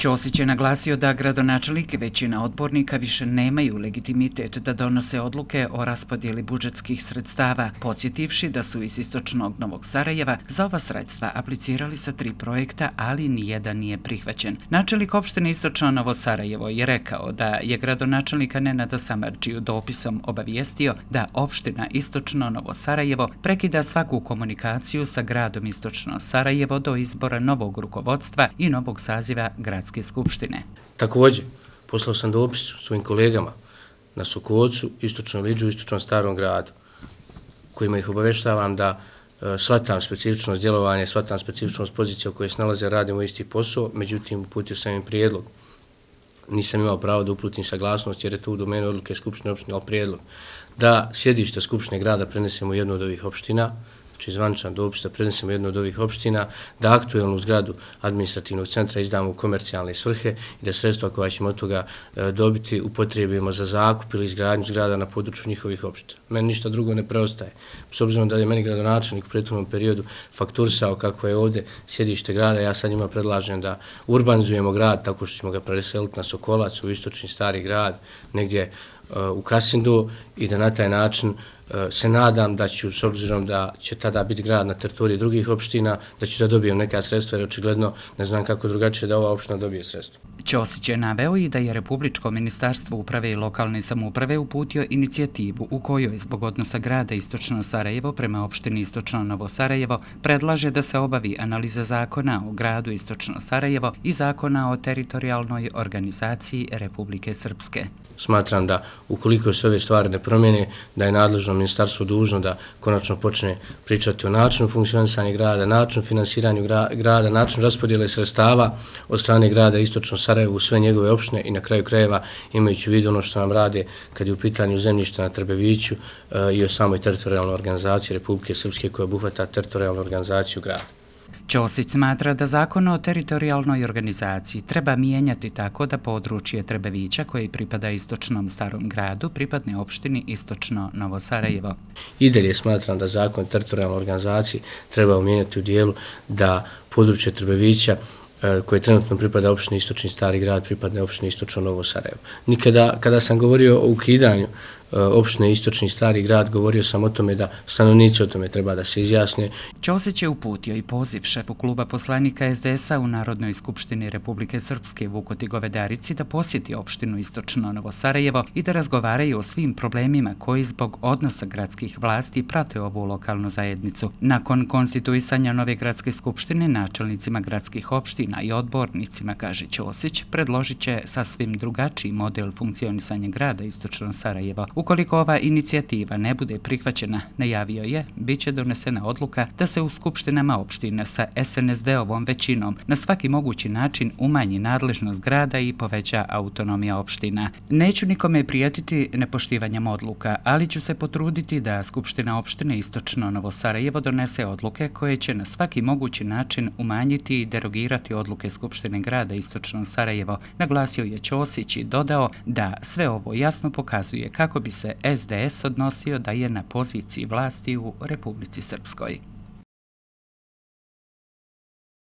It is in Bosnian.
Ćosić je naglasio da gradonačelik i većina odbornika više nemaju legitimitet da donose odluke o raspodijeli budžetskih sredstava, podsjetivši da su iz istočnog Novog Sarajeva za ova sredstva aplicirali sa tri projekta, ali nijedan nije prihvaćen. Načelik opštine istočno Novo Sarajevo je rekao da je gradonačelika Nenada Samarđiju dopisom obavijestio da opština istočno Novo Sarajevo prekida svaku komunikaciju sa gradom istočno Sarajevo do izbora novog rukovodstva i novog saziva gradonačelika Gradske skupštine. Također, poslao sam dopis svojim kolegama na Sokovcu, Istočnom Liđu, Istočnom Starom gradu, kojima ih obaveštavam da e, shvatam specifičnost djelovanja, shvatam specifičnost pozicija u kojoj se nalaze, radimo isti posao, međutim, uputio sam im prijedlog. Nisam imao pravo da uputim saglasnost, jer je to u domenu odluke Skupštine opštine, ali prijedlog da sjedište Skupštine grada prenesemo u jednu od ovih opština, znači zvančan dopis da prenesemo jednu od ovih opština, da aktuelnu zgradu administrativnog centra izdamo u komercijalne svrhe i da sredstva koja ćemo od toga e, dobiti upotrebimo za zakup ili izgradnju zgrada na području njihovih opština. Meni ništa drugo ne preostaje. S obzirom da je meni gradonačelnik u prethodnom periodu fakturisao kako je ovde sjedište grada, ja sad njima predlažem da urbanizujemo grad tako što ćemo ga preseliti na Sokolac u istočni stari grad, negdje u Kasindu i da na taj način e, se nadam da ću, s obzirom da će tada biti grad na teritoriji drugih opština, da ću da dobijem neka sredstva jer očigledno ne znam kako drugačije da ova opština dobije sredstva. Ćosić je naveo i da je Republičko ministarstvo uprave i lokalne samouprave uputio inicijativu u kojoj zbog odnosa grada Istočno Sarajevo prema opštini Istočno Novo Sarajevo predlaže da se obavi analiza zakona o gradu Istočno Sarajevo i zakona o teritorijalnoj organizaciji Republike Srpske. Smatram da ukoliko se ove stvari ne promijene, da je nadležno ministarstvo dužno da konačno počne pričati o načinu funkcionisanja grada, načinu finansiranju grada, načinu raspodjele sredstava od strane grada Istočno Sarajevo Sarajevu, u sve njegove opštine i na kraju krajeva imajući vidu ono što nam rade kad je u pitanju zemljišta na Trbeviću e, i o samoj teritorijalnoj organizaciji Republike Srpske koja obuhvata teritorijalnu organizaciju grada. Ćosić smatra da zakon o teritorijalnoj organizaciji treba mijenjati tako da područje Trebevića koje pripada Istočnom Starom gradu pripadne opštini Istočno Novo Sarajevo. I dalje smatram da zakon o teritorijalnoj organizaciji treba mijenjati u dijelu da područje Trebevića E, koje trenutno pripada opštini Istočni Stari grad, pripadne opštini Istočno Novo Sarajevo. Nikada, kada sam govorio o ukidanju, Eh, opštine Istočni stari grad, govorio sam o tome da stanovnici o tome treba da se izjasne. Ćosić je uputio i poziv šefu kluba poslanika SDS-a u Narodnoj skupštini Republike Srpske Vukotigove Darici da posjeti opštinu Istočno Novo Sarajevo i da razgovaraju o svim problemima koji zbog odnosa gradskih vlasti prate ovu lokalnu zajednicu. Nakon konstituisanja nove gradske skupštine, načelnicima gradskih opština i odbornicima, kaže Ćosić, predložit će sasvim drugačiji model funkcionisanja grada Istočno Sarajevo Ukoliko ova inicijativa ne bude prihvaćena, najavio je, bit će donesena odluka da se u Skupštinama opština sa SNSD-ovom većinom na svaki mogući način umanji nadležnost grada i poveća autonomija opština. Neću nikome prijetiti nepoštivanjem odluka, ali ću se potruditi da Skupština opštine Istočno Novo Sarajevo donese odluke koje će na svaki mogući način umanjiti i derogirati odluke Skupštine grada Istočno Sarajevo, naglasio je Ćosić i dodao da sve ovo jasno pokazuje kako bi bi se SDS odnosio da je na poziciji vlasti u Republici Srpskoj.